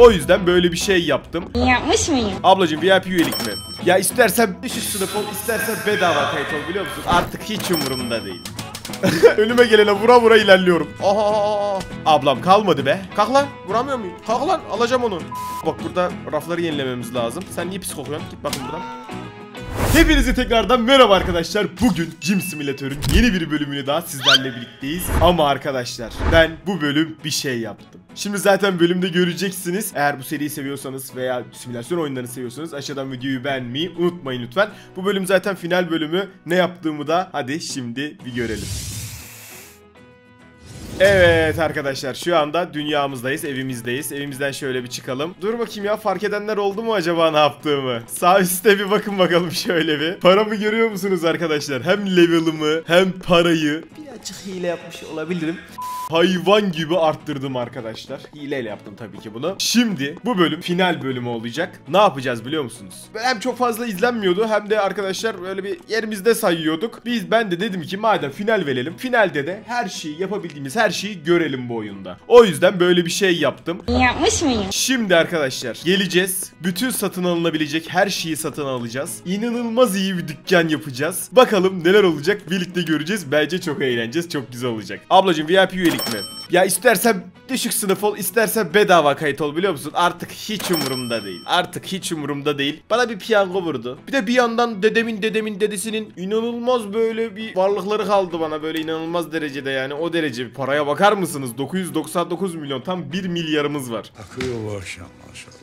O yüzden böyle bir şey yaptım. Yapmış mıyım? Ablacığım VIP üyelik mi? Ya istersen düşük sınıf ol, istersen bedava kayıt ol biliyor musun? Artık hiç umurumda değil. Önüme gelene vura vura ilerliyorum. Aha! Ablam kalmadı be. Kalk lan. Vuramıyor muyum? Kalk lan. Alacağım onu. Bak burada rafları yenilememiz lazım. Sen niye pis kokuyorsun? Git bakın buradan. Hepinize tekrardan merhaba arkadaşlar. Bugün Jim Simülatör'ün yeni bir bölümünü daha sizlerle birlikteyiz. Ama arkadaşlar ben bu bölüm bir şey yaptım. Şimdi zaten bölümde göreceksiniz. Eğer bu seriyi seviyorsanız veya simülasyon oyunlarını seviyorsanız aşağıdan videoyu beğenmeyi unutmayın lütfen. Bu bölüm zaten final bölümü. Ne yaptığımı da hadi şimdi bir görelim. Evet arkadaşlar şu anda dünyamızdayız evimizdeyiz evimizden şöyle bir çıkalım Dur bakayım ya fark edenler oldu mu acaba ne yaptığımı Sağ üstte bir bakın bakalım şöyle bir Paramı görüyor musunuz arkadaşlar hem level'ımı hem parayı Birazcık hile yapmış olabilirim hayvan gibi arttırdım arkadaşlar. Hileyle yaptım tabii ki bunu. Şimdi bu bölüm final bölümü olacak. Ne yapacağız biliyor musunuz? Hem çok fazla izlenmiyordu hem de arkadaşlar böyle bir yerimizde sayıyorduk. Biz ben de dedim ki madem final verelim. Finalde de her şeyi yapabildiğimiz her şeyi görelim bu oyunda. O yüzden böyle bir şey yaptım. Yapmış mıyım? Şimdi arkadaşlar geleceğiz. Bütün satın alınabilecek her şeyi satın alacağız. İnanılmaz iyi bir dükkan yapacağız. Bakalım neler olacak birlikte göreceğiz. Bence çok eğleneceğiz. Çok güzel olacak. Ablacığım VIP üyelik mi? Ya istersen düşük sınıf ol istersen bedava kayıt ol biliyor musun? Artık hiç umurumda değil. Artık hiç umurumda değil. Bana bir piyango vurdu. Bir de bir yandan dedemin dedemin dedesinin inanılmaz böyle bir varlıkları kaldı bana böyle inanılmaz derecede yani o derece paraya bakar mısınız? 999 milyon tam 1 milyarımız var. Akıyor bu akşam maşallah.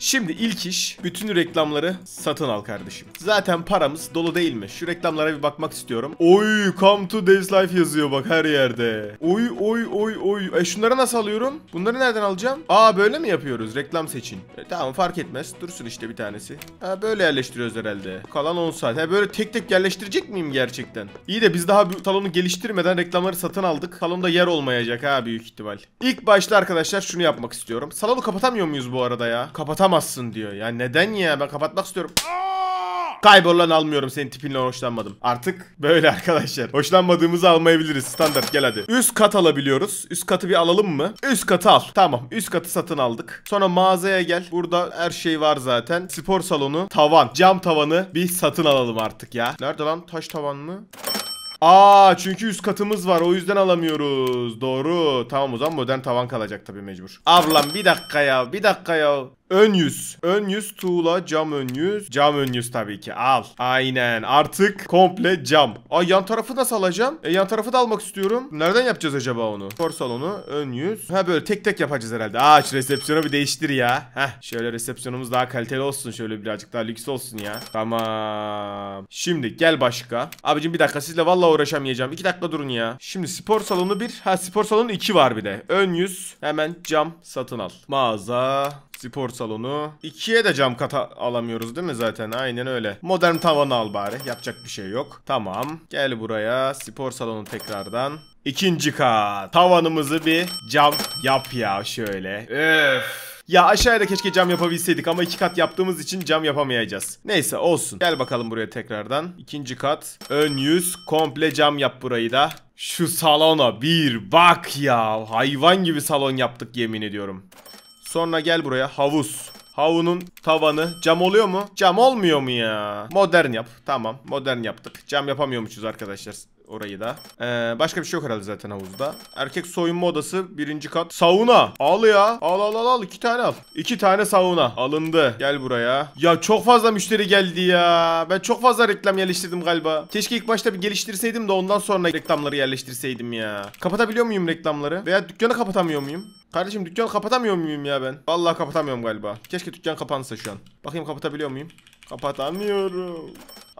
Şimdi ilk iş bütün reklamları satın al kardeşim. Zaten paramız dolu değil mi? Şu reklamlara bir bakmak istiyorum. Oy come to Days Life yazıyor bak her yerde. Oy oy oy oy. E şunları nasıl alıyorum? Bunları nereden alacağım? Aa böyle mi yapıyoruz? Reklam seçin. E, tamam fark etmez. Dursun işte bir tanesi. Ha böyle yerleştiriyoruz herhalde. Kalan 10 saat. Ha böyle tek tek yerleştirecek miyim gerçekten? İyi de biz daha salonu geliştirmeden reklamları satın aldık. Salonda yer olmayacak ha büyük ihtimal. İlk başta arkadaşlar şunu yapmak istiyorum. Salonu kapatamıyor muyuz bu arada ya? Kapatamıyoruz alamazsın diyor. Ya neden ya? Ben kapatmak istiyorum. Aa! Kaybol lan almıyorum. Senin tipinle hoşlanmadım. Artık böyle arkadaşlar. Hoşlanmadığımızı almayabiliriz. Standart gel hadi. Üst kat alabiliyoruz. Üst katı bir alalım mı? Üst katı al. Tamam. Üst katı satın aldık. Sonra mağazaya gel. Burada her şey var zaten. Spor salonu, tavan, cam tavanı bir satın alalım artık ya. Nerede lan? Taş tavan mı? Aa çünkü üst katımız var o yüzden alamıyoruz. Doğru. Tamam o zaman modern tavan kalacak tabii mecbur. Ablam bir dakika ya bir dakika ya. Ön yüz. Ön yüz tuğla, cam ön yüz. Cam ön yüz tabii ki. Al. Aynen. Artık komple cam. Ay yan tarafı nasıl alacağım? E, yan tarafı da almak istiyorum. Nereden yapacağız acaba onu? Spor salonu, ön yüz. Ha böyle tek tek yapacağız herhalde. Aa şu resepsiyonu bir değiştir ya. Heh. Şöyle resepsiyonumuz daha kaliteli olsun. Şöyle birazcık daha lüks olsun ya. Tamam. Şimdi gel başka. Abicim bir dakika sizle vallahi uğraşamayacağım. İki dakika durun ya. Şimdi spor salonu bir. Ha spor salonu iki var bir de. Ön yüz. Hemen cam satın al. Mağaza. Spor salonu. İkiye de cam kata alamıyoruz değil mi zaten? Aynen öyle. Modern tavanı al bari. Yapacak bir şey yok. Tamam. Gel buraya. Spor salonu tekrardan. İkinci kat. Tavanımızı bir cam yap ya şöyle. Öf. Ya aşağıda keşke cam yapabilseydik ama iki kat yaptığımız için cam yapamayacağız. Neyse olsun. Gel bakalım buraya tekrardan. İkinci kat. Ön yüz. Komple cam yap burayı da. Şu salona bir bak ya. Hayvan gibi salon yaptık yemin ediyorum. Sonra gel buraya havuz. Havunun tavanı cam oluyor mu? Cam olmuyor mu ya? Modern yap. Tamam modern yaptık. Cam yapamıyormuşuz arkadaşlar orayı da. Ee, başka bir şey yok herhalde zaten havuzda. Erkek soyunma odası birinci kat. Sauna. Al ya. Al al al al. iki tane al. İki tane sauna. Alındı. Gel buraya. Ya çok fazla müşteri geldi ya. Ben çok fazla reklam yerleştirdim galiba. Keşke ilk başta bir geliştirseydim de ondan sonra reklamları yerleştirseydim ya. Kapatabiliyor muyum reklamları? Veya dükkanı kapatamıyor muyum? Kardeşim dükkanı kapatamıyor muyum ya ben? Vallahi kapatamıyorum galiba. Keşke dükkan kapansa şu an. Bakayım kapatabiliyor muyum? Kapatamıyorum.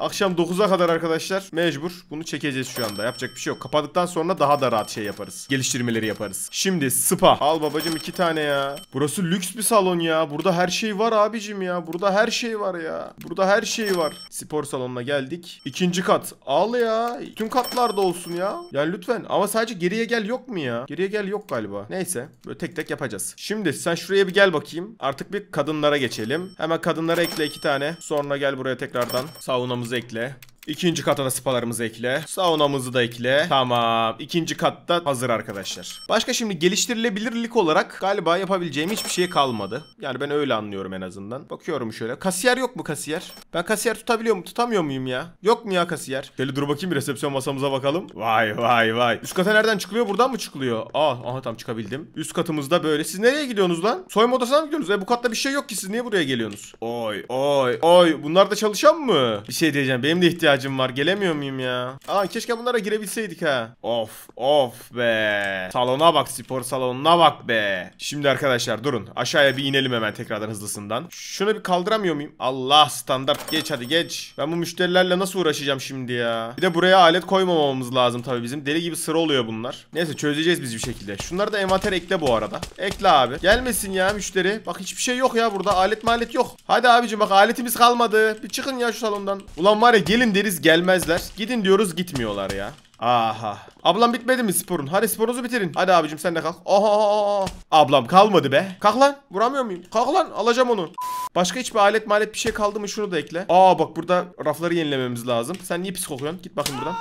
Akşam 9'a kadar arkadaşlar mecbur bunu çekeceğiz şu anda. Yapacak bir şey yok. Kapadıktan sonra daha da rahat şey yaparız. Geliştirmeleri yaparız. Şimdi spa. Al babacım iki tane ya. Burası lüks bir salon ya. Burada her şey var abicim ya. Burada her şey var ya. Burada her şey var. Spor salonuna geldik. İkinci kat. Al ya. Tüm katlarda olsun ya. Yani lütfen. Ama sadece geriye gel yok mu ya? Geriye gel yok galiba. Neyse. Böyle tek tek yapacağız. Şimdi sen şuraya bir gel bakayım. Artık bir kadınlara geçelim. Hemen kadınlara ekle iki tane. Sonra gel buraya tekrardan. Saunamızı ekle. İkinci kata da spalarımızı ekle. Saunamızı da ekle. Tamam. İkinci katta hazır arkadaşlar. Başka şimdi geliştirilebilirlik olarak galiba yapabileceğim hiçbir şey kalmadı. Yani ben öyle anlıyorum en azından. Bakıyorum şöyle. Kasiyer yok mu kasiyer? Ben kasiyer tutabiliyor mu? Tutamıyor muyum ya? Yok mu ya kasiyer? Şöyle dur bakayım bir resepsiyon masamıza bakalım. Vay vay vay. Üst kata nereden çıkılıyor? Buradan mı çıkılıyor? Aa, ah, aha tam çıkabildim. Üst katımızda böyle. Siz nereye gidiyorsunuz lan? Soyma odasına mı gidiyorsunuz? E bu katta bir şey yok ki siz niye buraya geliyorsunuz? Oy oy oy. Bunlar da çalışan mı? Bir şey diyeceğim. Benim de ihtiyacım ihtiyacım var. Gelemiyor muyum ya? Aa keşke bunlara girebilseydik ha. Of of be. Salona bak spor salonuna bak be. Şimdi arkadaşlar durun. Aşağıya bir inelim hemen tekrardan hızlısından. Şunu bir kaldıramıyor muyum? Allah standart geç hadi geç. Ben bu müşterilerle nasıl uğraşacağım şimdi ya? Bir de buraya alet koymamamız lazım tabii bizim. Deli gibi sıra oluyor bunlar. Neyse çözeceğiz biz bir şekilde. Şunları da envanter ekle bu arada. Ekle abi. Gelmesin ya müşteri. Bak hiçbir şey yok ya burada. Alet malet yok. Hadi abicim bak aletimiz kalmadı. Bir çıkın ya şu salondan. Ulan var ya gelin deriz gelmezler. Gidin diyoruz gitmiyorlar ya. Aha. Ablam bitmedi mi sporun? Hadi sporunuzu bitirin. Hadi abicim sen de kalk. Aha. Ablam kalmadı be. Kalk lan. Vuramıyor muyum? Kalk lan. Alacağım onu. Başka hiçbir alet malet bir şey kaldı mı? Şunu da ekle. Aa bak burada rafları yenilememiz lazım. Sen niye pis kokuyorsun? Git bakın buradan.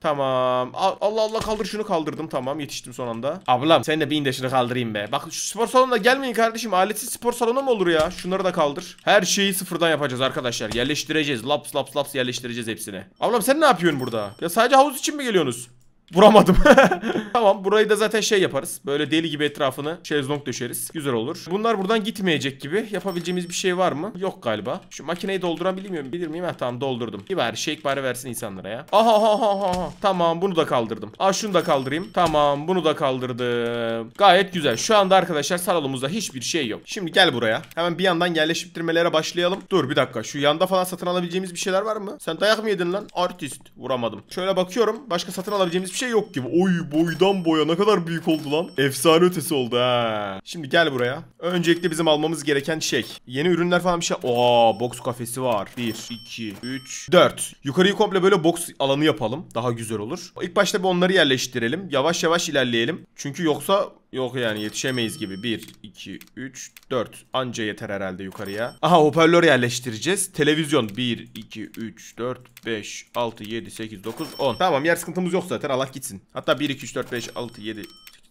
Tamam. Allah Allah kaldır şunu kaldırdım. Tamam yetiştim son anda. Ablam sen de bir de şunu kaldırayım be. Bak şu spor salonuna gelmeyin kardeşim. Aletsiz spor salonu mu olur ya? Şunları da kaldır. Her şeyi sıfırdan yapacağız arkadaşlar. Yerleştireceğiz. Laps laps laps yerleştireceğiz hepsini. Ablam sen ne yapıyorsun burada? Ya sadece havuz için mi geliyorsunuz? Vuramadım. tamam burayı da zaten şey yaparız. Böyle deli gibi etrafını şezlong döşeriz. Güzel olur. Bunlar buradan gitmeyecek gibi. Yapabileceğimiz bir şey var mı? Yok galiba. Şu makineyi dolduran bilmiyorum, Bilir miyim? Heh, tamam doldurdum. Bir bari shake şey bari versin insanlara ya. Aha aha aha aha. Tamam bunu da kaldırdım. Aa şunu da kaldırayım. Tamam bunu da kaldırdım. Gayet güzel. Şu anda arkadaşlar salonumuzda hiçbir şey yok. Şimdi gel buraya. Hemen bir yandan yerleştirmelere başlayalım. Dur bir dakika. Şu yanda falan satın alabileceğimiz bir şeyler var mı? Sen dayak mı yedin lan? Artist. Vuramadım. Şöyle bakıyorum. Başka satın alabileceğimiz bir şey yok gibi. Oy boydan boya ne kadar büyük oldu lan. Efsane ötesi oldu ha. Şimdi gel buraya. Öncelikle bizim almamız gereken şey. Yeni ürünler falan bir şey. Aa box kafesi var. 1, 2, 3, 4. Yukarıyı komple böyle box alanı yapalım. Daha güzel olur. İlk başta bir onları yerleştirelim. Yavaş yavaş ilerleyelim. Çünkü yoksa Yok yani yetişemeyiz gibi. 1, 2, 3, 4. Anca yeter herhalde yukarıya. Aha hoparlör yerleştireceğiz. Televizyon. 1, 2, 3, 4, 5, 6, 7, 8, 9, 10. Tamam yer sıkıntımız yok zaten. Allah gitsin. Hatta 1, 2, 3, 4, 5, 6, 7,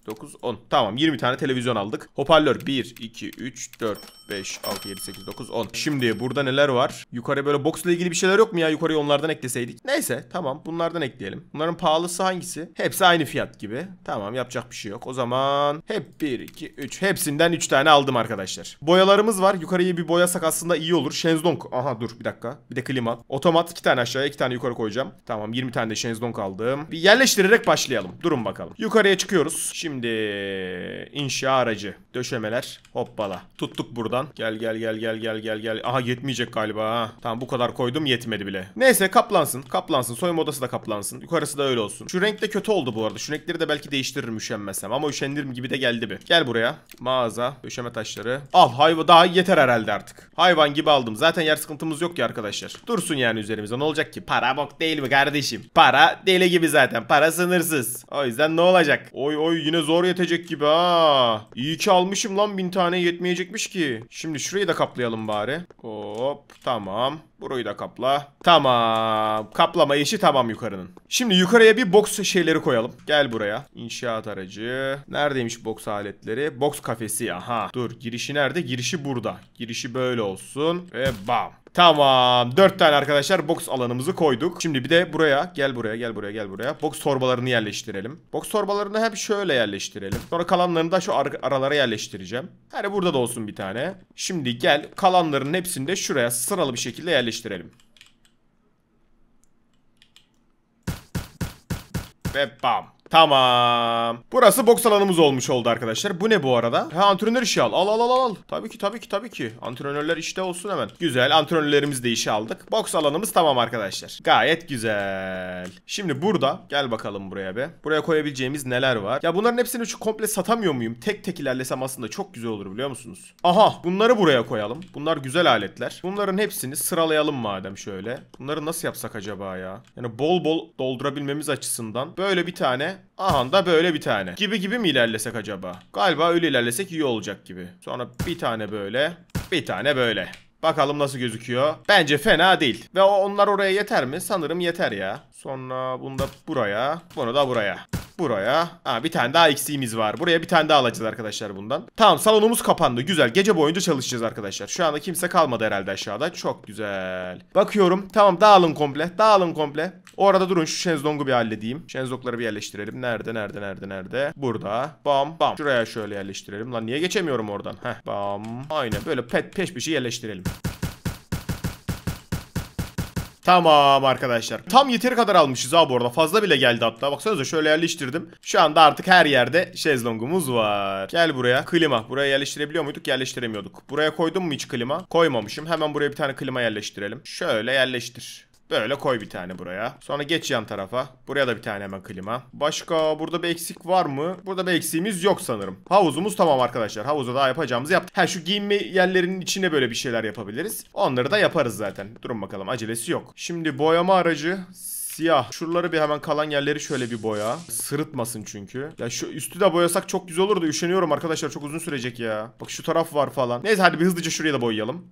9, 10. Tamam 20 tane televizyon aldık. Hoparlör 1, 2, 3, 4, 5, 6, 7, 8, 9, 10. Şimdi burada neler var? Yukarı böyle boxla ilgili bir şeyler yok mu ya? Yukarıya onlardan ekleseydik. Neyse tamam bunlardan ekleyelim. Bunların pahalısı hangisi? Hepsi aynı fiyat gibi. Tamam yapacak bir şey yok. O zaman hep 1, 2, 3. Hepsinden 3 tane aldım arkadaşlar. Boyalarımız var. Yukarıya bir boyasak aslında iyi olur. Shenzong. Aha dur bir dakika. Bir de klima. Otomat 2 tane aşağıya 2 tane yukarı koyacağım. Tamam 20 tane de Shenzong aldım. Bir yerleştirerek başlayalım. Durun bakalım. Yukarıya çıkıyoruz. Şimdi Şimdi inşa aracı. Döşemeler. Hoppala. Tuttuk buradan. Gel gel gel gel gel gel gel. Aha yetmeyecek galiba ha. Tamam bu kadar koydum yetmedi bile. Neyse kaplansın. Kaplansın. Soyunma odası da kaplansın. Yukarısı da öyle olsun. Şu renk de kötü oldu bu arada. Şu renkleri de belki değiştiririm üşenmesem. Ama üşendiririm gibi de geldi bir. Gel buraya. Mağaza. Döşeme taşları. Al hayvan daha yeter herhalde artık. Hayvan gibi aldım. Zaten yer sıkıntımız yok ki arkadaşlar. Dursun yani üzerimize. Ne olacak ki? Para bok değil mi kardeşim? Para deli gibi zaten. Para sınırsız. O yüzden ne olacak? Oy oy yine bile zor yetecek gibi ha. İyi ki almışım lan bin tane yetmeyecekmiş ki. Şimdi şurayı da kaplayalım bari. Hop tamam. Burayı da kapla. Tamam. Kaplama işi tamam yukarının. Şimdi yukarıya bir box şeyleri koyalım. Gel buraya. İnşaat aracı. Neredeymiş box aletleri? Box kafesi. Aha. Dur girişi nerede? Girişi burada. Girişi böyle olsun. Ve bam. Tamam. dört tane arkadaşlar box alanımızı koyduk. Şimdi bir de buraya gel buraya gel buraya gel buraya. Box torbalarını yerleştirelim. Box torbalarını hep şöyle yerleştirelim. Sonra kalanlarını da şu ar aralara yerleştireceğim. hani burada da olsun bir tane. Şimdi gel kalanların hepsini de şuraya sıralı bir şekilde yerleştirelim. Ve bam. Tamam. Burası boks alanımız olmuş oldu arkadaşlar. Bu ne bu arada? Ha antrenör işi al. Al al al al. Tabii ki tabii ki tabii ki. Antrenörler işte olsun hemen. Güzel. Antrenörlerimiz de işe aldık. Boks alanımız tamam arkadaşlar. Gayet güzel. Şimdi burada gel bakalım buraya be. Buraya koyabileceğimiz neler var? Ya bunların hepsini şu komple satamıyor muyum? Tek tek ilerlesem aslında çok güzel olur biliyor musunuz? Aha bunları buraya koyalım. Bunlar güzel aletler. Bunların hepsini sıralayalım madem şöyle. Bunları nasıl yapsak acaba ya? Yani bol bol doldurabilmemiz açısından böyle bir tane Aha da böyle bir tane. Gibi gibi mi ilerlesek acaba? Galiba öyle ilerlesek iyi olacak gibi. Sonra bir tane böyle. Bir tane böyle. Bakalım nasıl gözüküyor. Bence fena değil. Ve onlar oraya yeter mi? Sanırım yeter ya. Sonra bunu da buraya. Bunu da buraya. Buraya. Ha bir tane daha eksiğimiz var. Buraya bir tane daha alacağız arkadaşlar bundan. Tamam salonumuz kapandı. Güzel. Gece boyunca çalışacağız arkadaşlar. Şu anda kimse kalmadı herhalde aşağıda. Çok güzel. Bakıyorum. Tamam dağılın komple. Dağılın komple. O arada durun şu şezlongu bir halledeyim. Şezlongları bir yerleştirelim. Nerede nerede nerede nerede? Burada. Bam bam. Şuraya şöyle yerleştirelim. Lan niye geçemiyorum oradan? Heh. Bam. Aynen böyle pet peş bir şey yerleştirelim. Tamam arkadaşlar. Tam yeteri kadar almışız abi orada Fazla bile geldi hatta. Baksanıza şöyle yerleştirdim. Şu anda artık her yerde şezlongumuz var. Gel buraya. Klima. Buraya yerleştirebiliyor muyduk? Yerleştiremiyorduk. Buraya koydum mu hiç klima? Koymamışım. Hemen buraya bir tane klima yerleştirelim. Şöyle yerleştir. Böyle koy bir tane buraya. Sonra geç yan tarafa. Buraya da bir tane hemen klima. Başka burada bir eksik var mı? Burada bir eksiğimiz yok sanırım. Havuzumuz tamam arkadaşlar. Havuza daha yapacağımızı yaptık. Ha şu giyinme yerlerinin içine böyle bir şeyler yapabiliriz. Onları da yaparız zaten. Durun bakalım acelesi yok. Şimdi boyama aracı siyah. Şuraları bir hemen kalan yerleri şöyle bir boya. Sırıtmasın çünkü. Ya şu üstü de boyasak çok güzel olurdu. Üşeniyorum arkadaşlar çok uzun sürecek ya. Bak şu taraf var falan. Neyse hadi bir hızlıca şuraya da boyayalım.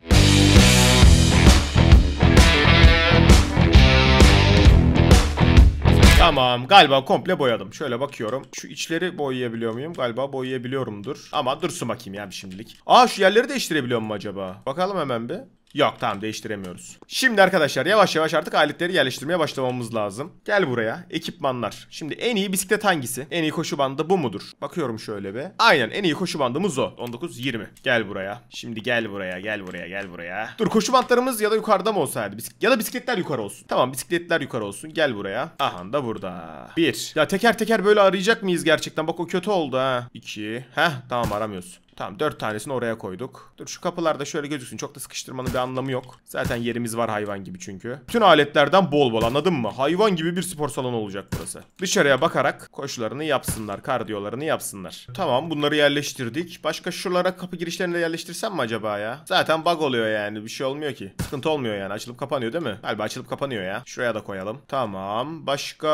Tamam galiba komple boyadım. Şöyle bakıyorum. Şu içleri boyayabiliyor muyum? Galiba boyayabiliyorumdur. Ama dursun bakayım ya bir şimdilik. Aa şu yerleri değiştirebiliyor mu acaba? Bakalım hemen bir. Yok tamam değiştiremiyoruz. Şimdi arkadaşlar yavaş yavaş artık aletleri yerleştirmeye başlamamız lazım. Gel buraya. Ekipmanlar. Şimdi en iyi bisiklet hangisi? En iyi koşu bandı bu mudur? Bakıyorum şöyle be. Aynen en iyi koşu bandımız o. 19-20. Gel buraya. Şimdi gel buraya gel buraya gel buraya. Dur koşu bantlarımız ya da yukarıda mı olsaydı? Bisik ya da bisikletler yukarı olsun. Tamam bisikletler yukarı olsun. Gel buraya. Aha da burada. Bir. Ya teker teker böyle arayacak mıyız gerçekten? Bak o kötü oldu ha. İki. Heh tamam aramıyorsun. Tamam dört tanesini oraya koyduk. Dur şu kapılarda şöyle gözüksün. Çok da sıkıştırmanın bir anlamı yok. Zaten yerimiz var hayvan gibi çünkü. Bütün aletlerden bol bol anladın mı? Hayvan gibi bir spor salonu olacak burası. Dışarıya bakarak koşularını yapsınlar. Kardiyolarını yapsınlar. Tamam bunları yerleştirdik. Başka şuralara kapı girişlerini de yerleştirsem mi acaba ya? Zaten bug oluyor yani. Bir şey olmuyor ki. Sıkıntı olmuyor yani. Açılıp kapanıyor değil mi? Galiba açılıp kapanıyor ya. Şuraya da koyalım. Tamam. Başka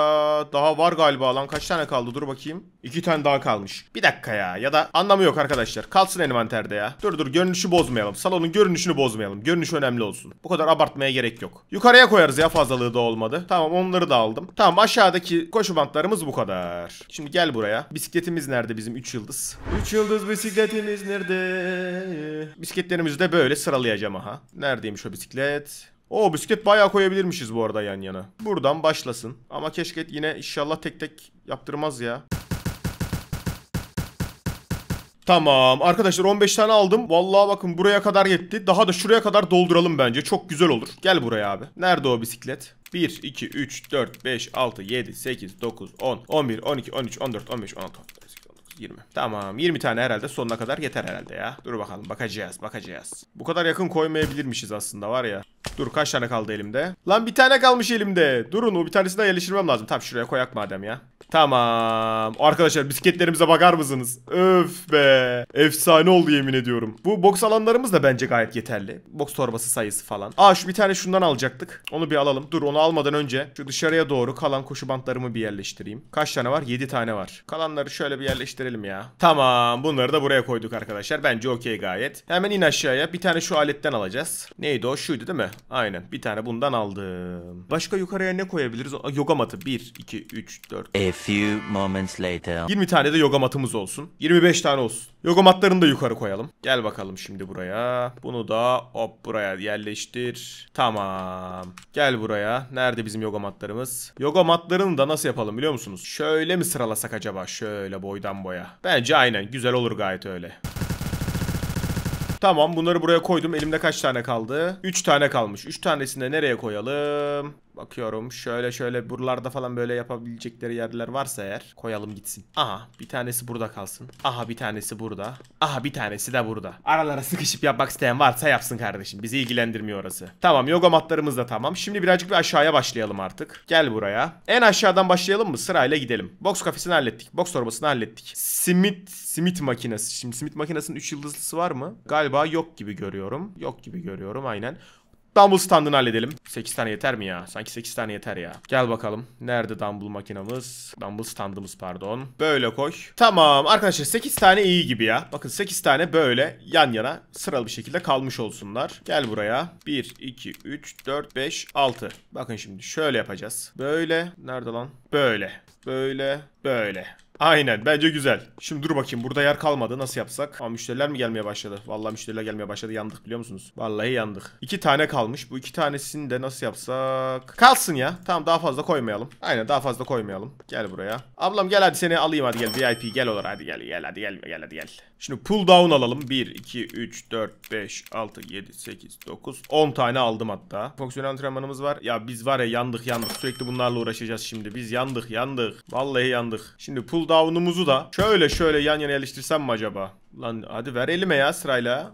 daha var galiba lan. Kaç tane kaldı? Dur bakayım. İki tane daha kalmış. Bir dakika ya. Ya da anlamı yok arkadaşlar. Kalsın envanterde ya. Dur dur görünüşü bozmayalım. Salonun görünüşünü bozmayalım. Görünüş önemli olsun. Bu kadar abartmaya gerek yok. Yukarıya koyarız ya fazlalığı da olmadı. Tamam onları da aldım. Tamam aşağıdaki koşu bantlarımız bu kadar. Şimdi gel buraya. Bisikletimiz nerede bizim 3 yıldız? 3 yıldız bisikletimiz nerede? Bisikletlerimizi de böyle sıralayacağım aha. Neredeymiş o bisiklet? O bisiklet bayağı koyabilirmişiz bu arada yan yana. Buradan başlasın. Ama keşke yine inşallah tek tek yaptırmaz ya. Tamam arkadaşlar 15 tane aldım. Vallahi bakın buraya kadar yetti. Daha da şuraya kadar dolduralım bence. Çok güzel olur. Gel buraya abi. Nerede o bisiklet? 1, 2, 3, 4, 5, 6, 7, 8, 9, 10, 11, 12, 13, 14, 15, 16, 20. Tamam 20 tane herhalde sonuna kadar yeter herhalde ya. Dur bakalım bakacağız bakacağız. Bu kadar yakın koymayabilirmişiz aslında var ya. Dur kaç tane kaldı elimde? Lan bir tane kalmış elimde. Durun o bir tanesini daha yerleştirmem lazım. Tamam şuraya koyak madem ya. Tamam. Arkadaşlar bisikletlerimize bakar mısınız? Öf be. Efsane oldu yemin ediyorum. Bu boks alanlarımız da bence gayet yeterli. Boks torbası sayısı falan. Aa şu bir tane şundan alacaktık. Onu bir alalım. Dur onu almadan önce şu dışarıya doğru kalan koşu bantlarımı bir yerleştireyim. Kaç tane var? 7 tane var. Kalanları şöyle bir yerleştir yerleştirelim ya. Tamam bunları da buraya koyduk arkadaşlar. Bence okey gayet. Hemen in aşağıya. Bir tane şu aletten alacağız. Neydi o? Şuydu değil mi? Aynen. Bir tane bundan aldım. Başka yukarıya ne koyabiliriz? Aa, yoga matı. 1, 2, 3, 4. A few moments later. 20 tane de yoga matımız olsun. 25 tane olsun. Yoga da yukarı koyalım. Gel bakalım şimdi buraya. Bunu da hop buraya yerleştir. Tamam. Gel buraya. Nerede bizim yoga matlarımız? da nasıl yapalım biliyor musunuz? Şöyle mi sıralasak acaba? Şöyle boydan boya. Bence aynen. Güzel olur gayet öyle. Tamam bunları buraya koydum. Elimde kaç tane kaldı? 3 tane kalmış. 3 tanesini de nereye koyalım? Bakıyorum şöyle şöyle buralarda falan böyle yapabilecekleri yerler varsa eğer koyalım gitsin. Aha bir tanesi burada kalsın. Aha bir tanesi burada. Aha bir tanesi de burada. Aralara sıkışıp yapmak isteyen varsa yapsın kardeşim. Bizi ilgilendirmiyor orası. Tamam yoga matlarımız da tamam. Şimdi birazcık bir aşağıya başlayalım artık. Gel buraya. En aşağıdan başlayalım mı? Sırayla gidelim. Box kafesini hallettik. Box torbasını hallettik. Simit, simit makinesi. Şimdi simit makinesinin 3 yıldızlısı var mı? Galiba yok gibi görüyorum. Yok gibi görüyorum aynen. Dumble standını halledelim. 8 tane yeter mi ya? Sanki 8 tane yeter ya. Gel bakalım. Nerede dumble makinamız? Dumble standımız pardon. Böyle koş. Tamam arkadaşlar 8 tane iyi gibi ya. Bakın 8 tane böyle yan yana sıralı bir şekilde kalmış olsunlar. Gel buraya. 1, 2, 3, 4, 5, 6. Bakın şimdi şöyle yapacağız. Böyle. Nerede lan? Böyle. Böyle. Böyle. Aynen bence güzel. Şimdi dur bakayım burada yer kalmadı nasıl yapsak? Ama müşteriler mi gelmeye başladı? Vallahi müşteriler gelmeye başladı yandık biliyor musunuz? Vallahi yandık. İki tane kalmış. Bu iki tanesini de nasıl yapsak? Kalsın ya. Tamam daha fazla koymayalım. Aynen daha fazla koymayalım. Gel buraya. Ablam gel hadi seni alayım hadi gel VIP gel olur hadi gel gel hadi gel gel hadi gel. Şimdi pull down alalım. 1, 2, 3, 4, 5, 6, 7, 8, 9, 10 tane aldım hatta. Fonksiyonel antrenmanımız var. Ya biz var ya yandık yandık. Sürekli bunlarla uğraşacağız şimdi. Biz yandık yandık. Vallahi yandık. Şimdi pull down down'umuzu da şöyle şöyle yan yana yerleştirsem mi acaba? Lan hadi ver elime ya sırayla.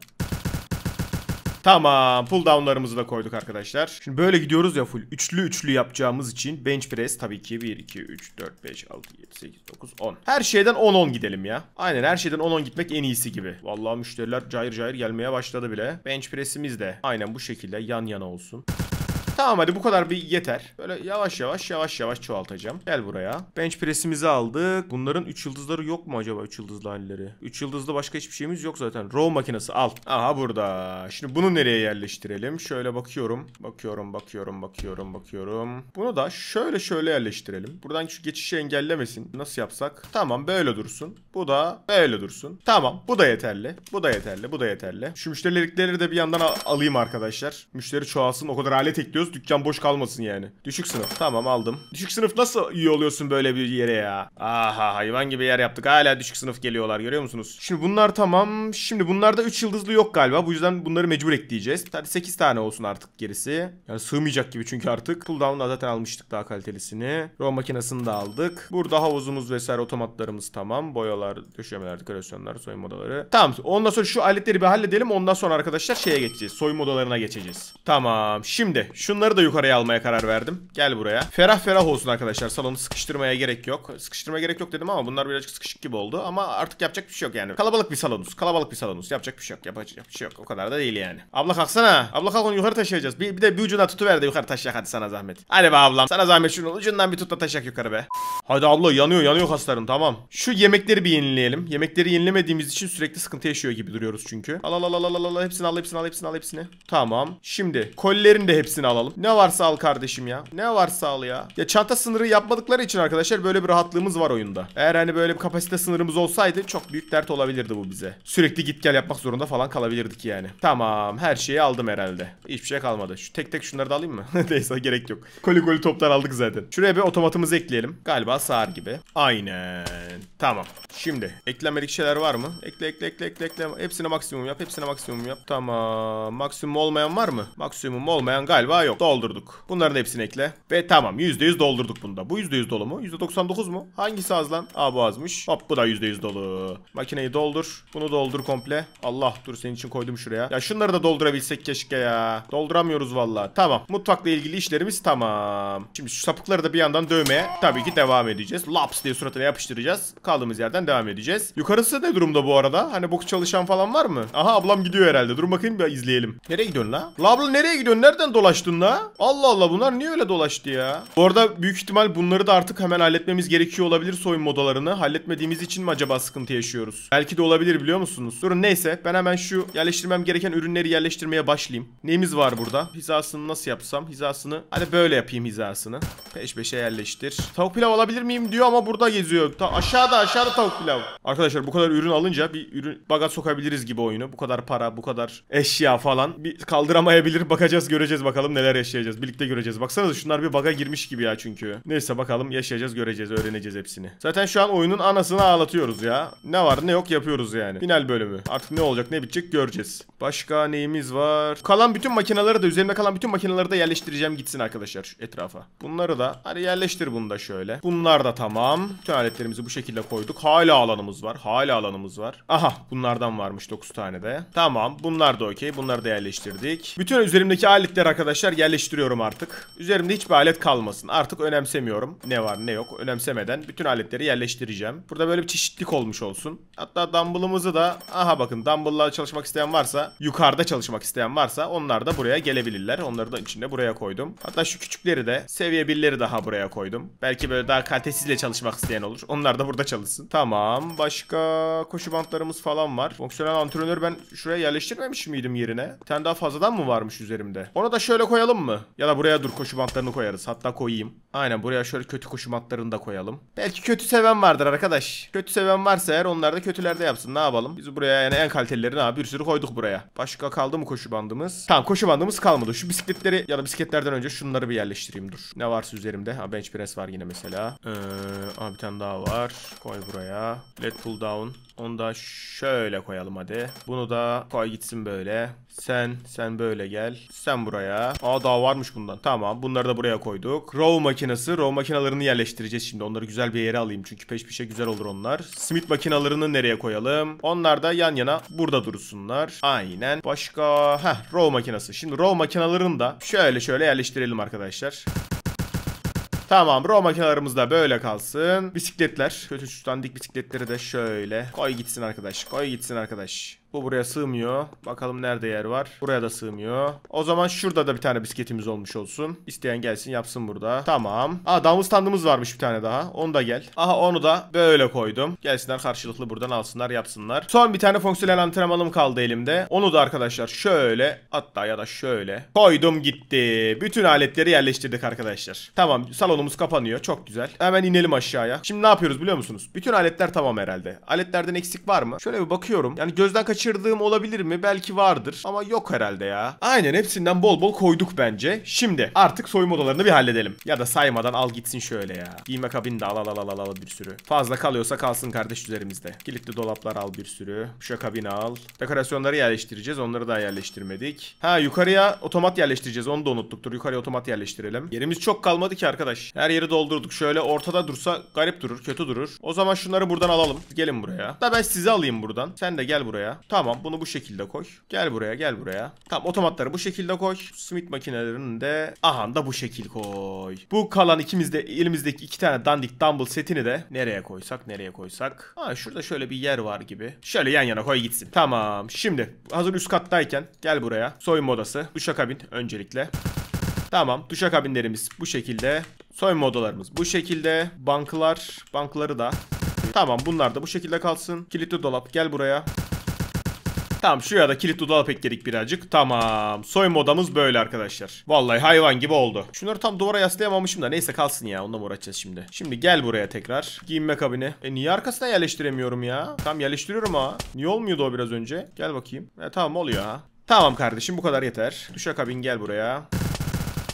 Tamam pull down'larımızı da koyduk arkadaşlar. Şimdi böyle gidiyoruz ya full. Üçlü üçlü yapacağımız için bench press tabii ki 1, 2, 3, 4, 5, 6, 7, 8, 9, 10. Her şeyden 10-10 gidelim ya. Aynen her şeyden 10-10 gitmek en iyisi gibi. Vallahi müşteriler cayır cayır gelmeye başladı bile. Bench press'imiz de aynen bu şekilde yan yana olsun. Tamam hadi bu kadar bir yeter. Böyle yavaş yavaş yavaş yavaş çoğaltacağım. Gel buraya. Bench press'imizi aldık. Bunların 3 yıldızları yok mu acaba 3 yıldızlı halleri? 3 yıldızlı başka hiçbir şeyimiz yok zaten. Row makinesi al. Aha burada. Şimdi bunu nereye yerleştirelim? Şöyle bakıyorum. Bakıyorum, bakıyorum, bakıyorum, bakıyorum. Bunu da şöyle şöyle yerleştirelim. Buradan şu geçişi engellemesin. Nasıl yapsak? Tamam böyle dursun. Bu da böyle dursun. Tamam bu da yeterli. Bu da yeterli. Bu da yeterli. Şu müşterilikleri de bir yandan alayım arkadaşlar. Müşteri çoğalsın. O kadar alet ekliyoruz alıyoruz dükkan boş kalmasın yani. Düşük sınıf. Tamam aldım. Düşük sınıf nasıl iyi oluyorsun böyle bir yere ya? Aha hayvan gibi yer yaptık. Hala düşük sınıf geliyorlar görüyor musunuz? Şimdi bunlar tamam. Şimdi bunlarda 3 yıldızlı yok galiba. Bu yüzden bunları mecbur ekleyeceğiz. Hadi 8 tane olsun artık gerisi. Yani sığmayacak gibi çünkü artık. Cooldown'la zaten almıştık daha kalitelisini. Row makinesini de aldık. Burada havuzumuz vesaire otomatlarımız tamam. Boyalar, döşemeler, dekorasyonlar, soyunma odaları. Tamam. Ondan sonra şu aletleri bir halledelim. Ondan sonra arkadaşlar şeye geçeceğiz. Soyunma odalarına geçeceğiz. Tamam. Şimdi şunu takımları da yukarıya almaya karar verdim. Gel buraya. Ferah ferah olsun arkadaşlar. Salonu sıkıştırmaya gerek yok. Sıkıştırmaya gerek yok dedim ama bunlar birazcık sıkışık gibi oldu. Ama artık yapacak bir şey yok yani. Kalabalık bir salonuz. Kalabalık bir salonuz. Yapacak bir şey yok. Yapacak bir şey yok. O kadar da değil yani. Abla kalksana. Abla kalk onu yukarı taşıyacağız. Bir, bir de bir ucuna tutuver de yukarı taşıyak hadi sana zahmet. Hadi be ablam. Sana zahmet şunun ucundan bir tut da taşıyak yukarı be. Hadi abla yanıyor yanıyor kasların tamam. Şu yemekleri bir yenileyelim. Yemekleri yenilemediğimiz için sürekli sıkıntı yaşıyor gibi duruyoruz çünkü. Al al al al al al hepsini al hepsini al hepsini al hepsini. Tamam. Şimdi kollerin de hepsini al alalım. Ne varsa al kardeşim ya. Ne varsa al ya. Ya çanta sınırı yapmadıkları için arkadaşlar böyle bir rahatlığımız var oyunda. Eğer hani böyle bir kapasite sınırımız olsaydı çok büyük dert olabilirdi bu bize. Sürekli git gel yapmak zorunda falan kalabilirdik yani. Tamam her şeyi aldım herhalde. Hiçbir şey kalmadı. Şu tek tek şunları da alayım mı? Neyse gerek yok. Koli koli toplar aldık zaten. Şuraya bir otomatımızı ekleyelim. Galiba sağır gibi. Aynen. Tamam. Şimdi Eklemedik şeyler var mı? Ekle ekle ekle ekle ekle. Hepsine maksimum yap. Hepsine maksimum yap. Tamam. Maksimum olmayan var mı? Maksimum olmayan galiba yok yok. Doldurduk. Bunların hepsini ekle. Ve tamam %100 doldurduk bunda. Bu %100 dolu mu? %99 mu? Hangisi az lan? Aa bu azmış. Hop bu da %100 dolu. Makineyi doldur. Bunu doldur komple. Allah dur senin için koydum şuraya. Ya şunları da doldurabilsek keşke ya. Dolduramıyoruz valla. Tamam. Mutfakla ilgili işlerimiz tamam. Şimdi şu sapıkları da bir yandan dövmeye tabii ki devam edeceğiz. Laps diye suratına yapıştıracağız. Kaldığımız yerden devam edeceğiz. Yukarısı ne durumda bu arada? Hani boks çalışan falan var mı? Aha ablam gidiyor herhalde. Dur bakayım bir izleyelim. Nereye gidiyorsun la? La abla nereye gidiyorsun? Nereden dolaştın aslında. Allah Allah bunlar niye öyle dolaştı ya? Bu arada büyük ihtimal bunları da artık hemen halletmemiz gerekiyor olabilir soyunma odalarını. Halletmediğimiz için mi acaba sıkıntı yaşıyoruz? Belki de olabilir biliyor musunuz? Durun neyse ben hemen şu yerleştirmem gereken ürünleri yerleştirmeye başlayayım. Neyimiz var burada? Hizasını nasıl yapsam? Hizasını hadi böyle yapayım hizasını. Peş peşe yerleştir. Tavuk pilav alabilir miyim diyor ama burada geziyor. Ta aşağıda aşağıda tavuk pilav. Arkadaşlar bu kadar ürün alınca bir ürün baga sokabiliriz gibi oyunu. Bu kadar para, bu kadar eşya falan. Bir kaldıramayabilir bakacağız göreceğiz bakalım neler neler yaşayacağız. Birlikte göreceğiz. Baksanıza şunlar bir baga girmiş gibi ya çünkü. Neyse bakalım yaşayacağız göreceğiz öğreneceğiz hepsini. Zaten şu an oyunun anasını ağlatıyoruz ya. Ne var ne yok yapıyoruz yani. Final bölümü. Artık ne olacak ne bitecek göreceğiz. Başka neyimiz var? Kalan bütün makinaları da üzerimde kalan bütün makinaları da yerleştireceğim gitsin arkadaşlar etrafa. Bunları da hani yerleştir bunu da şöyle. Bunlar da tamam. Bütün aletlerimizi bu şekilde koyduk. Hala alanımız var. Hala alanımız var. Aha bunlardan varmış 9 tane de. Tamam bunlar da okey. Bunları da yerleştirdik. Bütün üzerimdeki aletler arkadaşlar yerleştiriyorum artık. Üzerimde hiçbir alet kalmasın. Artık önemsemiyorum. Ne var ne yok önemsemeden bütün aletleri yerleştireceğim. Burada böyle bir çeşitlik olmuş olsun. Hatta dumbbell'ımızı da aha bakın dumbbell'la çalışmak isteyen varsa yukarıda çalışmak isteyen varsa onlar da buraya gelebilirler. Onları da içinde buraya koydum. Hatta şu küçükleri de seviye 1'leri daha buraya koydum. Belki böyle daha kalitesizle çalışmak isteyen olur. Onlar da burada çalışsın. Tamam. Başka koşu bantlarımız falan var. Fonksiyonel antrenör ben şuraya yerleştirmemiş miydim yerine? Bir tane daha fazladan mı varmış üzerimde? Onu da şöyle koyalım koyalım mı? Ya da buraya dur koşu bantlarını koyarız. Hatta koyayım. Aynen buraya şöyle kötü koşu bantlarını da koyalım. Belki kötü seven vardır arkadaş. Kötü seven varsa eğer onlar da kötülerde yapsın. Ne yapalım? Biz buraya yani en kalitelilerini abi bir sürü koyduk buraya. Başka kaldı mı koşu bandımız? Tamam koşu bandımız kalmadı. Şu bisikletleri ya da bisikletlerden önce şunları bir yerleştireyim dur. Ne varsa üzerimde. Ha bench press var yine mesela. Ee, abi bir tane daha var. Koy buraya. Let pull down. Onu da şöyle koyalım hadi. Bunu da koy gitsin böyle. Sen, sen böyle gel. Sen buraya. Aa daha varmış bundan. Tamam bunları da buraya koyduk. Row makinesi. Row makinalarını yerleştireceğiz şimdi. Onları güzel bir yere alayım çünkü peş peşe güzel olur onlar. Smith makinalarını nereye koyalım? Onlar da yan yana burada dursunlar. Aynen. Başka? Heh row makinesi. Şimdi row makinalarını da şöyle şöyle yerleştirelim arkadaşlar. Tamam bro makinalarımız da böyle kalsın. Bisikletler. Kötü dik bisikletleri de şöyle. Koy gitsin arkadaş. Koy gitsin arkadaş. Bu buraya sığmıyor. Bakalım nerede yer var. Buraya da sığmıyor. O zaman şurada da bir tane bisikletimiz olmuş olsun. İsteyen gelsin yapsın burada. Tamam. Aa damız standımız varmış bir tane daha. Onu da gel. Aha onu da böyle koydum. Gelsinler karşılıklı buradan alsınlar yapsınlar. Son bir tane fonksiyonel antrenmanım kaldı elimde. Onu da arkadaşlar şöyle hatta ya da şöyle koydum gitti. Bütün aletleri yerleştirdik arkadaşlar. Tamam salonumuz kapanıyor. Çok güzel. Hemen inelim aşağıya. Şimdi ne yapıyoruz biliyor musunuz? Bütün aletler tamam herhalde. Aletlerden eksik var mı? Şöyle bir bakıyorum. Yani gözden kaç kaçırdığım olabilir mi? Belki vardır. Ama yok herhalde ya. Aynen hepsinden bol bol koyduk bence. Şimdi artık soyunma odalarını bir halledelim. Ya da saymadan al gitsin şöyle ya. Giyme kabini de al al al al al bir sürü. Fazla kalıyorsa kalsın kardeş üzerimizde. Kilitli dolaplar al bir sürü. Şu kabini al. Dekorasyonları yerleştireceğiz. Onları da yerleştirmedik. Ha yukarıya otomat yerleştireceğiz. Onu da unuttuktur. yukarıya otomat yerleştirelim. Yerimiz çok kalmadı ki arkadaş. Her yeri doldurduk. Şöyle ortada dursa garip durur. Kötü durur. O zaman şunları buradan alalım. Gelin buraya. Da ben sizi alayım buradan. Sen de gel buraya. Tamam bunu bu şekilde koy. Gel buraya gel buraya. Tamam otomatları bu şekilde koy. Smith makinelerini de aha da bu şekil koy. Bu kalan ikimizde elimizdeki iki tane dandik dumble setini de nereye koysak nereye koysak. Ha şurada şöyle bir yer var gibi. Şöyle yan yana koy gitsin. Tamam şimdi hazır üst kattayken gel buraya. Soyunma odası. Duşakabin öncelikle. Tamam. Duşakabinlerimiz bu şekilde. Soyunma odalarımız bu şekilde. Banklar. Bankları da. Tamam bunlar da bu şekilde kalsın. Kilitli dolap gel buraya. Tamam şu ya da kilit dudağı pekledik birazcık. Tamam. Soyma odamız böyle arkadaşlar. Vallahi hayvan gibi oldu. Şunları tam duvara yaslayamamışım da neyse kalsın ya. Onunla mı uğraşacağız şimdi? Şimdi gel buraya tekrar. Giyinme kabini. E niye arkasına yerleştiremiyorum ya? Tam yerleştiriyorum ha. Niye olmuyordu o biraz önce? Gel bakayım. E tamam oluyor ha. Tamam kardeşim bu kadar yeter. Duşakabin gel buraya.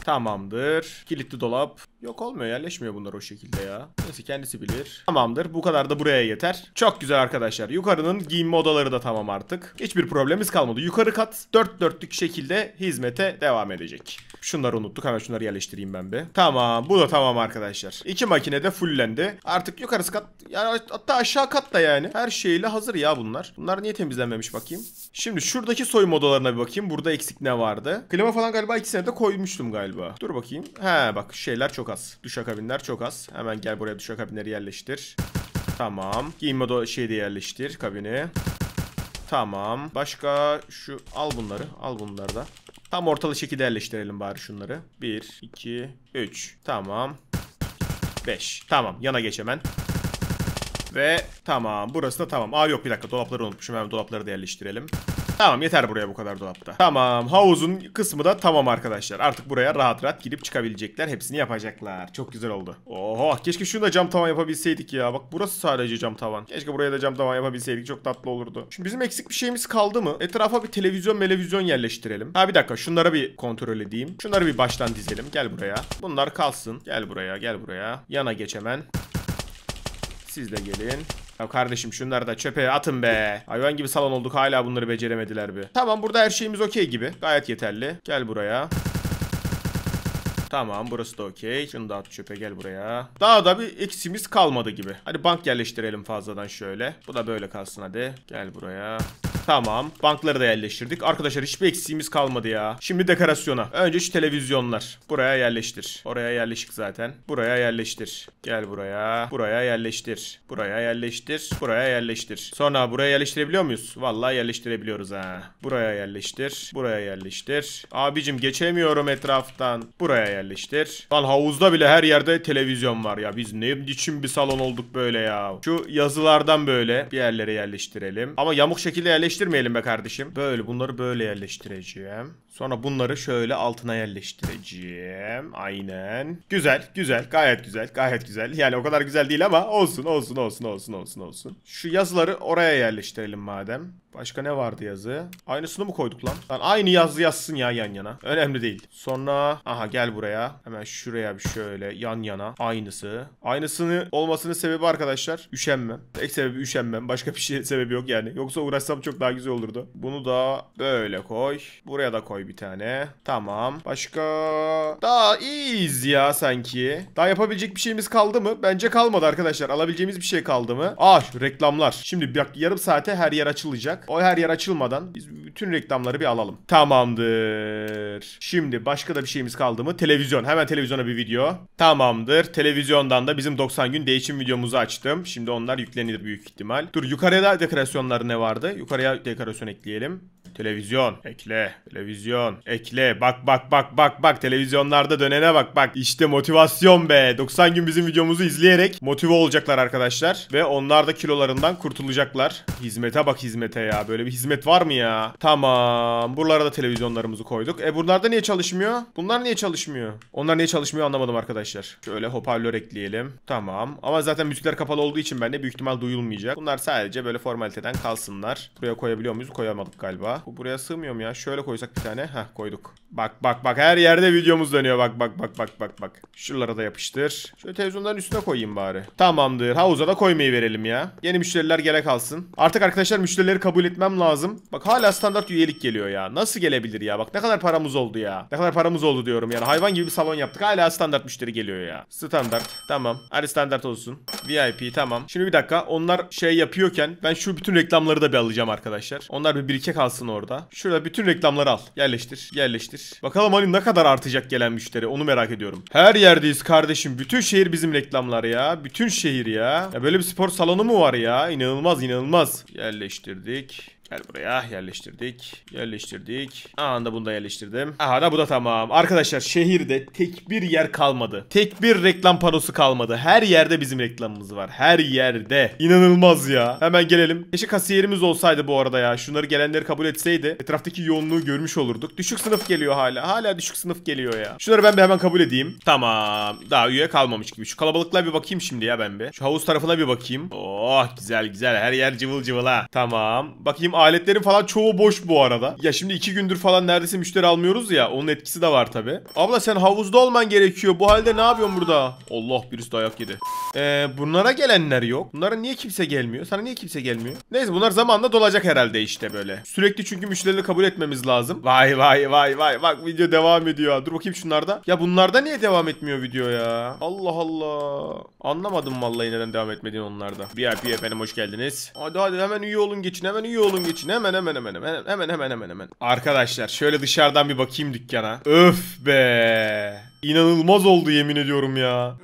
Tamamdır. Kilitli dolap. Yok olmuyor yerleşmiyor bunlar o şekilde ya. Neyse kendisi bilir. Tamamdır bu kadar da buraya yeter. Çok güzel arkadaşlar. Yukarının giyinme odaları da tamam artık. Hiçbir problemimiz kalmadı. Yukarı kat dört dörtlük şekilde hizmete devam edecek. Şunları unuttuk hemen şunları yerleştireyim ben bir. Tamam bu da tamam arkadaşlar. İki makine de fullendi. Artık yukarısı kat yani hatta aşağı kat da yani. Her şeyle hazır ya bunlar. Bunlar niye temizlenmemiş bakayım. Şimdi şuradaki soyunma odalarına bir bakayım. Burada eksik ne vardı? Klima falan galiba ikisine de koymuştum galiba. Dur bakayım. He bak şeyler çok az az. Düşakabinler çok az. Hemen gel buraya duş düşakabinleri yerleştir. Tamam. giyim do şeyi de yerleştir kabini. Tamam. Başka şu al bunları. Al bunları da. Tam ortalı şekilde yerleştirelim bari şunları. 1, 2, 3. Tamam. 5. Tamam. Yana geç hemen. Ve tamam. Burası da tamam. Aa yok bir dakika. Dolapları unutmuşum. Hemen dolapları da yerleştirelim. Tamam yeter buraya bu kadar dolapta. Tamam havuzun kısmı da tamam arkadaşlar. Artık buraya rahat rahat girip çıkabilecekler. Hepsini yapacaklar. Çok güzel oldu. Oha keşke şunu da cam tavan yapabilseydik ya. Bak burası sadece cam tavan. Keşke buraya da cam tavan yapabilseydik. Çok tatlı olurdu. Şimdi bizim eksik bir şeyimiz kaldı mı? Etrafa bir televizyon televizyon yerleştirelim. Ha bir dakika şunlara bir kontrol edeyim. Şunları bir baştan dizelim. Gel buraya. Bunlar kalsın. Gel buraya gel buraya. Yana geç hemen. Siz de gelin. Ya kardeşim şunları da çöpe atın be. Hayvan gibi salon olduk hala bunları beceremediler be. Tamam burada her şeyimiz okey gibi. Gayet yeterli. Gel buraya. Tamam burası da okey. Şunu da at çöpe gel buraya. Daha da bir eksimiz kalmadı gibi. Hadi bank yerleştirelim fazladan şöyle. Bu da böyle kalsın hadi. Gel buraya. Tamam. Bankları da yerleştirdik. Arkadaşlar hiçbir eksiğimiz kalmadı ya. Şimdi dekorasyona. Önce şu televizyonlar. Buraya yerleştir. Oraya yerleşik zaten. Buraya yerleştir. Gel buraya. Buraya yerleştir. Buraya yerleştir. Buraya yerleştir. Sonra buraya yerleştirebiliyor muyuz? Vallahi yerleştirebiliyoruz ha. Buraya yerleştir. Buraya yerleştir. Abicim geçemiyorum etraftan. Buraya yerleştir. Lan havuzda bile her yerde televizyon var ya. Biz ne için bir salon olduk böyle ya. Şu yazılardan böyle bir yerlere yerleştirelim. Ama yamuk şekilde yerleştirmeyelim be kardeşim. Böyle bunları böyle yerleştireceğim. Sonra bunları şöyle altına yerleştireceğim. Aynen. Güzel, güzel, gayet güzel, gayet güzel. Yani o kadar güzel değil ama olsun, olsun, olsun, olsun, olsun, olsun. Şu yazıları oraya yerleştirelim madem. Başka ne vardı yazı? Aynısını mı koyduk lan? Lan aynı yazı yazsın ya yan yana. Önemli değil. Sonra aha gel buraya. Hemen şuraya bir şöyle yan yana. Aynısı. Aynısını olmasının sebebi arkadaşlar üşenmem. Tek sebebi üşenmem. Başka bir şey sebebi yok yani. Yoksa uğraşsam çok daha güzel olurdu. Bunu da böyle koy. Buraya da koy bir tane. Tamam. Başka? Daha iyiyiz ya sanki. Daha yapabilecek bir şeyimiz kaldı mı? Bence kalmadı arkadaşlar. Alabileceğimiz bir şey kaldı mı? Aa reklamlar. Şimdi bak yarım saate her yer açılacak. O her yer açılmadan biz bütün reklamları bir alalım. Tamamdır. Şimdi başka da bir şeyimiz kaldı mı? Televizyon. Hemen televizyona bir video. Tamamdır. Televizyondan da bizim 90 gün değişim videomuzu açtım. Şimdi onlar yüklenir büyük ihtimal. Dur yukarıya da dekorasyonlar ne vardı? Yukarıya dekorasyon ekleyelim. Televizyon. Ekle. Televizyon. Televizyon. Ekle. Bak bak bak bak bak. Televizyonlarda dönene bak bak. İşte motivasyon be. 90 gün bizim videomuzu izleyerek motive olacaklar arkadaşlar. Ve onlar da kilolarından kurtulacaklar. Hizmete bak hizmete ya. Böyle bir hizmet var mı ya? Tamam. Buralara da televizyonlarımızı koyduk. E bunlarda niye çalışmıyor? Bunlar niye çalışmıyor? Onlar niye çalışmıyor anlamadım arkadaşlar. Şöyle hoparlör ekleyelim. Tamam. Ama zaten müzikler kapalı olduğu için bende büyük ihtimal duyulmayacak. Bunlar sadece böyle formaliteden kalsınlar. Buraya koyabiliyor muyuz? Koyamadık galiba. Bu buraya sığmıyorum ya. Şöyle koysak bir tane. Ha koyduk. Bak bak bak her yerde videomuz dönüyor. Bak bak bak bak bak bak. Şuralara da yapıştır. Şöyle televizyonların üstüne koyayım bari. Tamamdır. Havuza da koymayı verelim ya. Yeni müşteriler gerek alsın. Artık arkadaşlar müşterileri kabul etmem lazım. Bak hala standart üyelik geliyor ya. Nasıl gelebilir ya? Bak ne kadar paramız oldu ya. Ne kadar paramız oldu diyorum yani. Hayvan gibi bir salon yaptık. Hala standart müşteri geliyor ya. Standart. Tamam. Hadi standart olsun. VIP tamam. Şimdi bir dakika. Onlar şey yapıyorken ben şu bütün reklamları da bir alacağım arkadaşlar. Onlar bir birike kalsın orada. Şurada bütün reklamları al. Gel yerleştir. Yerleştir. Bakalım hani ne kadar artacak gelen müşteri onu merak ediyorum. Her yerdeyiz kardeşim. Bütün şehir bizim reklamlar ya. Bütün şehir ya. Ya böyle bir spor salonu mu var ya? İnanılmaz inanılmaz. Yerleştirdik. Gel buraya yerleştirdik. Yerleştirdik. Aha da bunu da yerleştirdim. Aha da bu da tamam. Arkadaşlar şehirde tek bir yer kalmadı. Tek bir reklam panosu kalmadı. Her yerde bizim reklamımız var. Her yerde. İnanılmaz ya. Hemen gelelim. Keşke kasiyerimiz olsaydı bu arada ya. Şunları gelenleri kabul etseydi. Etraftaki yoğunluğu görmüş olurduk. Düşük sınıf geliyor hala. Hala düşük sınıf geliyor ya. Şunları ben bir hemen kabul edeyim. Tamam. Daha üye kalmamış gibi. Şu kalabalıkla bir bakayım şimdi ya ben bir. Şu havuz tarafına bir bakayım. Oh güzel güzel. Her yer cıvıl cıvıl ha. Tamam. Bakayım Aletlerin falan çoğu boş bu arada. Ya şimdi iki gündür falan neredeyse müşteri almıyoruz ya. Onun etkisi de var tabi. Abla sen havuzda olman gerekiyor. Bu halde ne yapıyorsun burada? Allah birisi dayak yedi. Ee, bunlara gelenler yok. Bunlara niye kimse gelmiyor? Sana niye kimse gelmiyor? Neyse bunlar zamanla dolacak herhalde işte böyle. Sürekli çünkü müşterileri kabul etmemiz lazım. Vay vay vay vay. Bak video devam ediyor. Dur bakayım şunlarda. Ya bunlarda niye devam etmiyor video ya? Allah Allah. Anlamadım vallahi neden devam etmediğini onlarda. VIP efendim hoş geldiniz. Hadi hadi hemen üye olun geçin. Hemen üye olun geçin. Hemen hemen hemen hemen hemen hemen hemen hemen. Arkadaşlar şöyle dışarıdan bir bakayım dükkana. Öf be. İnanılmaz oldu yemin ediyorum ya.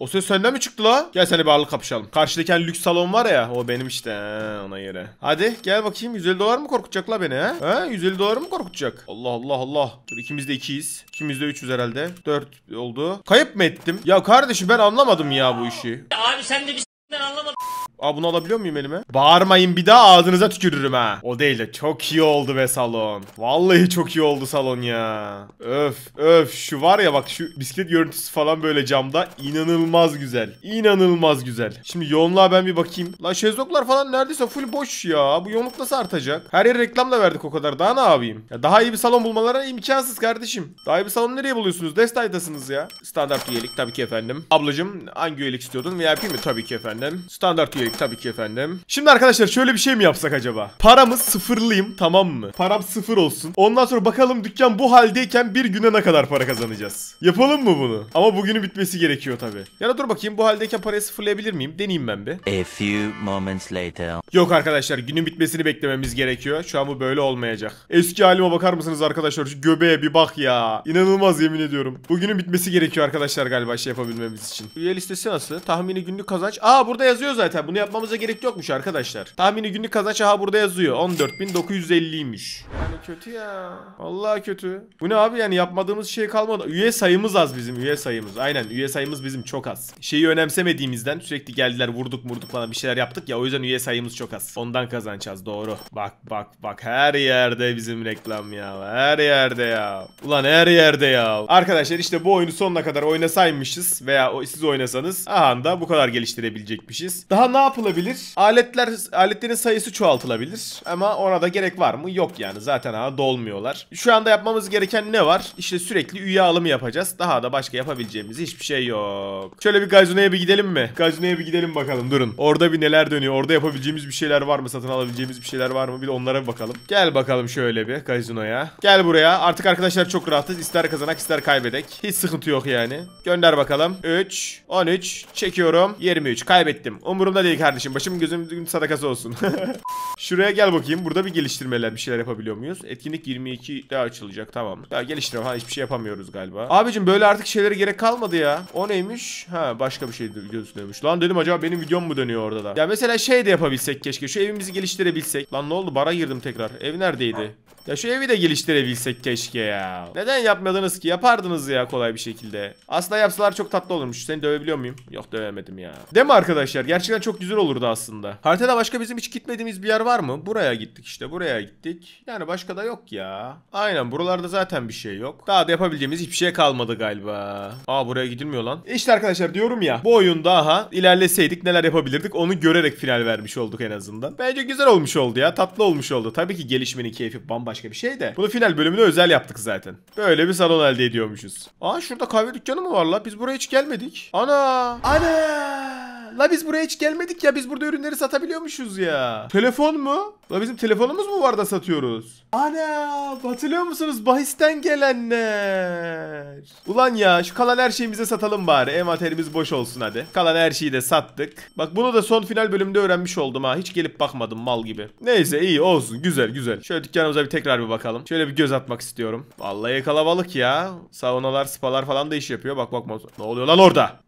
O ses senden mi çıktı la? Gel seni barlı kapışalım. Karşıdaki hani lüks salon var ya. O benim işte. He, ona göre. Hadi gel bakayım. 150 dolar mı korkutacak la beni he? he? 150 dolar mı korkutacak? Allah Allah Allah. Dur ikimiz de ikiyiz. İkimiz de üçüz herhalde. Dört oldu. Kayıp mı ettim? Ya kardeşim ben anlamadım ya bu işi. Abi sen de bir s***den anlamadın. Aa bunu alabiliyor muyum elime? Bağırmayın bir daha ağzınıza tükürürüm ha. O değil de çok iyi oldu be salon. Vallahi çok iyi oldu salon ya. Öf öf şu var ya bak şu bisiklet görüntüsü falan böyle camda inanılmaz güzel. İnanılmaz güzel. Şimdi yoğunluğa ben bir bakayım. Lan şezlonglar falan neredeyse full boş ya. Bu yoğunluk nasıl artacak? Her yere reklam da verdik o kadar. Daha ne yapayım? Ya daha iyi bir salon bulmaları imkansız kardeşim. Daha iyi bir salon nereye buluyorsunuz? Destaytasınız ya. Standart üyelik tabii ki efendim. Ablacım hangi üyelik istiyordun? VIP mi? Tabii ki efendim. Standart üyelik Tabii ki tabii ki efendim. Şimdi arkadaşlar şöyle bir şey mi yapsak acaba? Paramı sıfırlayayım tamam mı? Param sıfır olsun. Ondan sonra bakalım dükkan bu haldeyken bir güne ne kadar para kazanacağız? Yapalım mı bunu? Ama bugünün bitmesi gerekiyor tabii. Yani dur bakayım bu haldeyken parayı sıfırlayabilir miyim? Deneyeyim ben bir. A few moments later. Yok arkadaşlar günün bitmesini beklememiz gerekiyor. Şu an bu böyle olmayacak. Eski halime bakar mısınız arkadaşlar? Şu göbeğe bir bak ya. İnanılmaz yemin ediyorum. Bugünün bitmesi gerekiyor arkadaşlar galiba şey yapabilmemiz için. Üye listesi nasıl? Tahmini günlük kazanç. Aa burada yazıyor zaten. Bunu yapmamıza gerek yokmuş arkadaşlar. Tahmini günlük kazanç aha burada yazıyor. 14.950'ymiş. Yani kötü ya. Vallahi kötü. Bu ne abi yani yapmadığımız şey kalmadı. Üye sayımız az bizim üye sayımız. Aynen üye sayımız bizim çok az. Şeyi önemsemediğimizden sürekli geldiler vurduk murduk falan bir şeyler yaptık ya o yüzden üye sayımız çok az. Ondan kazanç az doğru. Bak bak bak her yerde bizim reklam ya. Her yerde ya. Ulan her yerde ya. Arkadaşlar işte bu oyunu sonuna kadar oynasaymışız veya siz oynasanız aha da bu kadar geliştirebilecekmişiz. Daha ne yapılabilir? Aletler aletlerin sayısı çoğaltılabilir. Ama ona da gerek var mı? Yok yani. Zaten ha dolmuyorlar. Şu anda yapmamız gereken ne var? İşte sürekli üye alımı yapacağız. Daha da başka yapabileceğimiz hiçbir şey yok. Şöyle bir Gazune'ye bir gidelim mi? Gazune'ye bir gidelim bakalım. Durun. Orada bir neler dönüyor. Orada yapabileceğimiz bir şeyler var mı? Satın alabileceğimiz bir şeyler var mı? Bir de onlara bir bakalım. Gel bakalım şöyle bir Gazune'ye. Gel buraya. Artık arkadaşlar çok rahatız. İster kazanak ister kaybedek. Hiç sıkıntı yok yani. Gönder bakalım. 3, 13, çekiyorum. 23. Kaybettim. Umurumda değil kardeşim. Başım gözüm sadakası olsun. Şuraya gel bakayım. Burada bir geliştirmeler bir şeyler yapabiliyor muyuz? Etkinlik 22 daha açılacak. Tamam. Ya geliştirme ha hiçbir şey yapamıyoruz galiba. Abicim böyle artık şeylere gerek kalmadı ya. O neymiş? Ha başka bir şey gözüküyormuş. Lan dedim acaba benim videom mu dönüyor orada da? Ya mesela şey de yapabilsek keşke. Şu evimizi geliştirebilsek. Lan ne oldu? Bara girdim tekrar. Ev neredeydi? Ya şu evi de geliştirebilsek keşke ya. Neden yapmadınız ki? Yapardınız ya kolay bir şekilde. Aslında yapsalar çok tatlı olurmuş. Seni dövebiliyor muyum? Yok dövemedim ya. Değil mi arkadaşlar? Gerçekten çok güzel güzel olurdu aslında. Haritada başka bizim hiç gitmediğimiz bir yer var mı? Buraya gittik işte buraya gittik. Yani başka da yok ya. Aynen buralarda zaten bir şey yok. Daha da yapabileceğimiz hiçbir şey kalmadı galiba. Aa buraya gidilmiyor lan. E işte arkadaşlar diyorum ya bu oyun daha ilerleseydik neler yapabilirdik onu görerek final vermiş olduk en azından. Bence güzel olmuş oldu ya tatlı olmuş oldu. Tabii ki gelişmenin keyfi bambaşka bir şey de. Bunu final bölümüne özel yaptık zaten. Böyle bir salon elde ediyormuşuz. Aa şurada kahve dükkanı mı var la? Biz buraya hiç gelmedik. Ana! Ana! La biz buraya hiç gelmedik ya. Biz burada ürünleri satabiliyormuşuz ya. Telefon mu? La bizim telefonumuz mu var da satıyoruz? Ana hatırlıyor musunuz? Bahisten gelenler. Ulan ya şu kalan her şeyimize satalım bari. Envanterimiz boş olsun hadi. Kalan her şeyi de sattık. Bak bunu da son final bölümde öğrenmiş oldum ha. Hiç gelip bakmadım mal gibi. Neyse iyi olsun. Güzel güzel. Şöyle dükkanımıza bir tekrar bir bakalım. Şöyle bir göz atmak istiyorum. Vallahi kalabalık ya. Saunalar, spalar falan da iş yapıyor. Bak bak. Ne oluyor lan orada?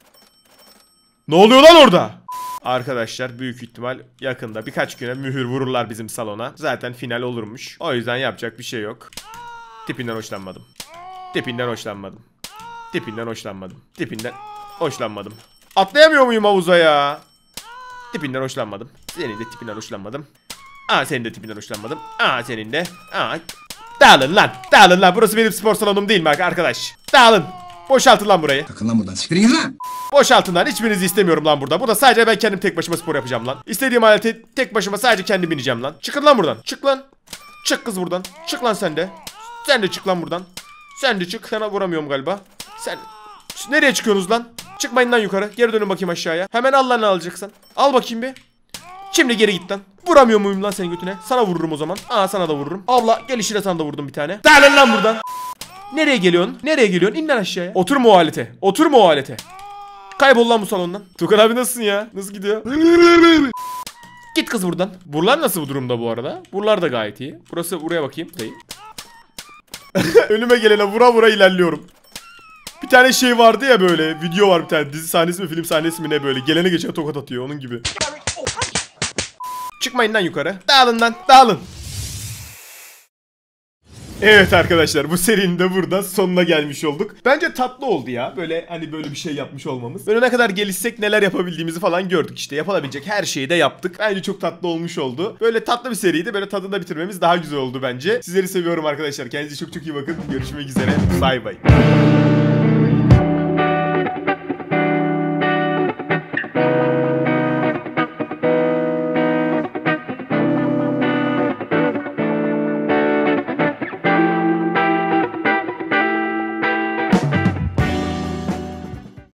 Ne oluyor lan orada? Arkadaşlar büyük ihtimal yakında birkaç güne mühür vururlar bizim salona. Zaten final olurmuş. O yüzden yapacak bir şey yok. Tipinden hoşlanmadım. Tipinden hoşlanmadım. Tipinden hoşlanmadım. Tipinden hoşlanmadım. Atlayamıyor muyum havuza ya? Tipinden hoşlanmadım. Senin de tipinden hoşlanmadım. Aa senin de tipinden hoşlanmadım. Aa senin de. Aa. Dağılın lan. Dağılın lan. Burası benim spor salonum değil mi arkadaş? Dağılın. Boşaltın lan burayı. Kalkın lan buradan siktirin lan. Boşaltın lan hiçbirinizi istemiyorum lan burada. Burada sadece ben kendim tek başıma spor yapacağım lan. İstediğim aleti tek başıma sadece kendim bineceğim lan. Çıkın lan buradan. Çık lan. Çık kız buradan. Çık lan sen de. Sen de çık lan buradan. Sen de çık. Sana vuramıyorum galiba. Sen... Nereye çıkıyorsunuz lan? Çıkmayın lan yukarı. Geri dönün bakayım aşağıya. Hemen al lan alacaksın. Al bakayım bir. Şimdi geri git lan. Vuramıyor muyum lan senin götüne? Sana vururum o zaman. Aa sana da vururum. Abla gel işine sana da vurdum bir tane. Dağılın lan buradan. Nereye geliyorsun? Nereye geliyorsun? İnden aşağıya. Otur muhalete. Otur muhalete. Kaybol lan bu salondan. Tukan abi nasılsın ya? Nasıl gidiyor? Git kız buradan. Buralar nasıl bu durumda bu arada? Buralar da gayet iyi. Burası buraya bakayım. Dayı. Önüme gelene vura vura ilerliyorum. Bir tane şey vardı ya böyle. Video var bir tane. Dizi sahnesi mi film sahnesi mi ne böyle. Gelene geçene tokat atıyor onun gibi. Çıkmayın lan yukarı. Dağılın lan dağılın. Evet arkadaşlar bu serinin de burada sonuna gelmiş olduk. Bence tatlı oldu ya. Böyle hani böyle bir şey yapmış olmamız. Böyle ne kadar gelişsek neler yapabildiğimizi falan gördük işte. Yapılabilecek her şeyi de yaptık. Bence çok tatlı olmuş oldu. Böyle tatlı bir seriydi. Böyle tadında bitirmemiz daha güzel oldu bence. Sizleri seviyorum arkadaşlar. Kendinize çok çok iyi bakın. Görüşmek üzere. Bay bay.